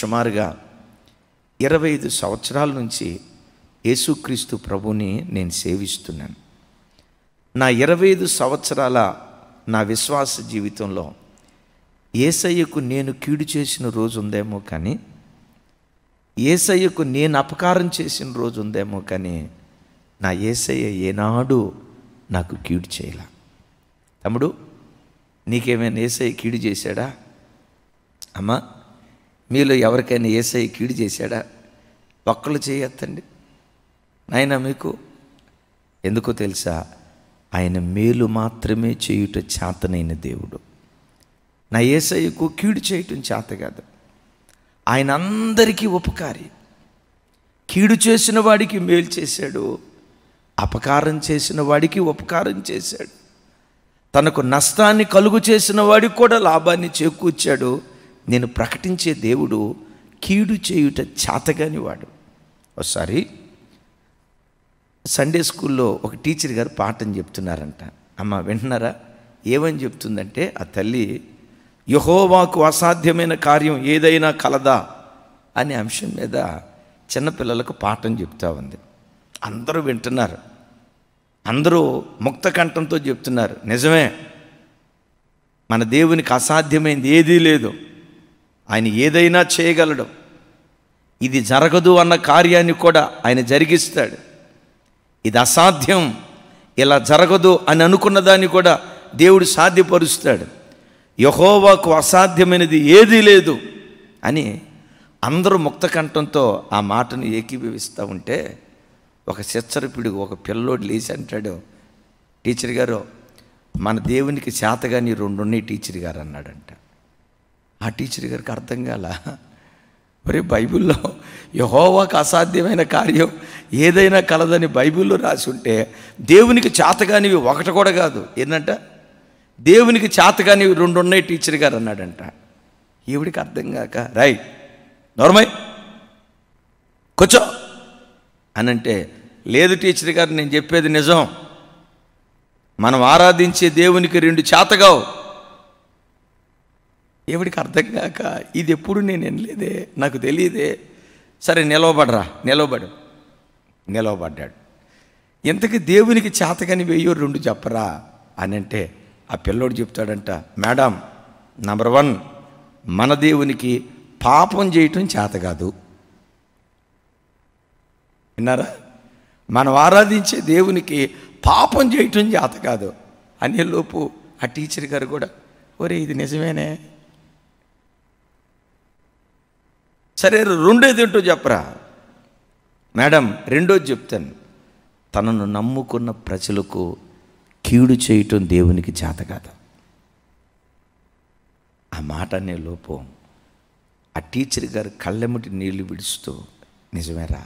సుమారుగా ఇరవై ఐదు సంవత్సరాల నుంచి యేసుక్రీస్తు ప్రభుని నేను సేవిస్తున్నాను నా ఇరవై ఐదు సంవత్సరాల నా విశ్వాస జీవితంలో ఏసయ్యకు నేను కీడు చేసిన రోజు ఉందేమో కానీ ఏసయ్యకు నేను అపకారం చేసిన రోజు ఉందేమో కానీ నా ఏసయ్య ఏనాడు నాకు కీడు చేయలే తమ్ముడు నీకేమైనా ఏసయ్య కీడు చేశాడా అమ్మా మీలో ఎవరికైనా ఏసై కీడు చేశాడా ఒక్కళ్ళు చేయొద్దండి నాయన మీకు ఎందుకో తెలుసా ఆయన మేలు మాత్రమే చేయుట చేతనైన దేవుడు నా ఏసయ్యకు కీడు చేయటం చేత కాదు ఆయన అందరికీ ఉపకారి కీడు చేసిన వాడికి మేలు చేశాడు అపకారం చేసిన వాడికి ఉపకారం చేశాడు తనకు నష్టాన్ని కలుగు చేసిన వాడికి కూడా లాభాన్ని చేకూర్చాడు నేను ప్రకటించే దేవుడు కీడు చేయుట చేతగాని వాడు ఒకసారి సండే స్కూల్లో ఒక టీచర్ గారు పాఠం చెప్తున్నారంట అమ్మ వింటున్నారా ఏమని చెప్తుందంటే ఆ తల్లి యహోవాకు అసాధ్యమైన కార్యం ఏదైనా కలదా అనే అంశం మీద చిన్నపిల్లలకు పాఠం చెప్తా ఉంది అందరూ వింటున్నారు అందరూ ముక్త కంఠంతో చెప్తున్నారు నిజమే మన దేవునికి అసాధ్యమైంది ఏదీ లేదు ఆయన ఏదైనా చేయగలడు ఇది జరగదు అన్న కార్యాన్ని కూడా ఆయన జరిగిస్తాడు ఇది అసాధ్యం ఇలా జరగదు అని అనుకున్న దాన్ని కూడా దేవుడు సాధ్యపరుస్తాడు యహోవాకు అసాధ్యమైనది ఏదీ లేదు అని అందరూ ముక్తకంఠంతో ఆ మాటను ఏకీభవిస్తూ ఉంటే ఒక చిచ్చరపిడుగు ఒక పిల్లోడు లేచి అంటాడు టీచర్ గారు మన దేవునికి చేతగాని రెండున్నాయి టీచర్ గారు అన్నాడంట ఆ టీచర్ గారికి అర్థం కాల మరి బైబిల్లో యహోవాకు అసాధ్యమైన కార్యం ఏదైనా కలదని బైబిల్లో రాసి ఉంటే దేవునికి కానివి ఒకటి కూడా కాదు ఏంటంట దేవునికి కానివి రెండు ఉన్నాయి టీచర్ గారు అన్నాడంట ఈవిడికి అర్థం కాక రాయ్ నోర్మై కూర్చో అంటే లేదు టీచర్ గారు నేను చెప్పేది నిజం మనం ఆరాధించే దేవునికి రెండు చేతగావు ఎవడికి అర్థం కాక ఇది ఎప్పుడు నేను వినలేదే నాకు తెలియదే సరే నిలవబడరా నిలవబడు నిలవబడ్డాడు ఇంతకీ దేవునికి చేతకని వెయ్యో రెండు చెప్పరా అని అంటే ఆ పిల్లోడు చెప్తాడంట మేడం నంబర్ వన్ మన దేవునికి పాపం చేయటం చేత కాదు విన్నారా మనం ఆరాధించే దేవునికి పాపం చేయటం చేత కాదు అనేలోపు ఆ టీచర్ గారు కూడా ఒరే ఇది నిజమేనే సరే రెండోది ఏంటో చెప్పరా మేడం రెండోది చెప్తాను తనను నమ్ముకున్న ప్రజలకు కీడు చేయటం దేవునికి చేత కాదు ఆ మాట అనే లోపం ఆ టీచర్ గారు కళ్ళెముటి నీళ్లు విడుస్తూ నిజమేరా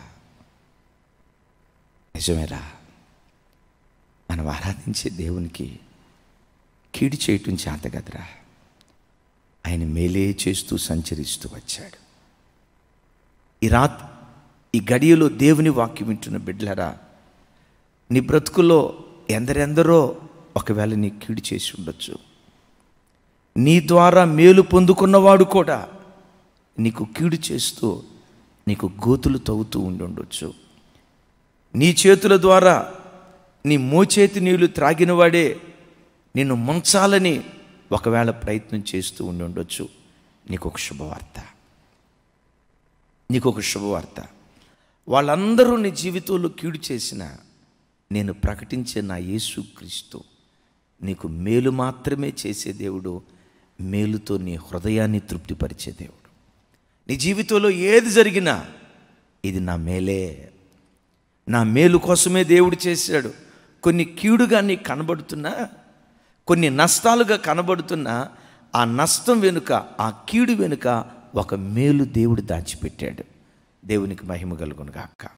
నిజమేరా మనం ఆరాధించే దేవునికి కీడు చేయటం చేత కదరా ఆయన మేలే చేస్తూ సంచరిస్తూ వచ్చాడు ఈ రాత్ ఈ గడియలో దేవుని వాక్యం వింటున్న బిడ్డలరా నీ బ్రతుకులో ఎందరెందరో ఒకవేళ నీ కీడు చేసి ఉండొచ్చు నీ ద్వారా మేలు పొందుకున్నవాడు కూడా నీకు కీడు చేస్తూ నీకు గోతులు తవ్వుతూ ఉండుండొచ్చు నీ చేతుల ద్వారా నీ మోచేతి నీళ్లు త్రాగినవాడే నిన్ను మంచాలని ఒకవేళ ప్రయత్నం చేస్తూ ఉండుండొచ్చు నీకు ఒక శుభవార్త నీకు ఒక శుభవార్త వాళ్ళందరూ నీ జీవితంలో కీడు చేసిన నేను ప్రకటించే నా యేసుక్రీస్తు నీకు మేలు మాత్రమే చేసే దేవుడు మేలుతో నీ హృదయాన్ని తృప్తిపరిచే దేవుడు నీ జీవితంలో ఏది జరిగినా ఇది నా మేలే నా మేలు కోసమే దేవుడు చేశాడు కొన్ని కీడుగా నీ కనబడుతున్నా కొన్ని నష్టాలుగా కనబడుతున్నా ఆ నష్టం వెనుక ఆ కీడు వెనుక ఒక మేలు దేవుడు దాచిపెట్టాడు దేవునికి మహిమ కలుగును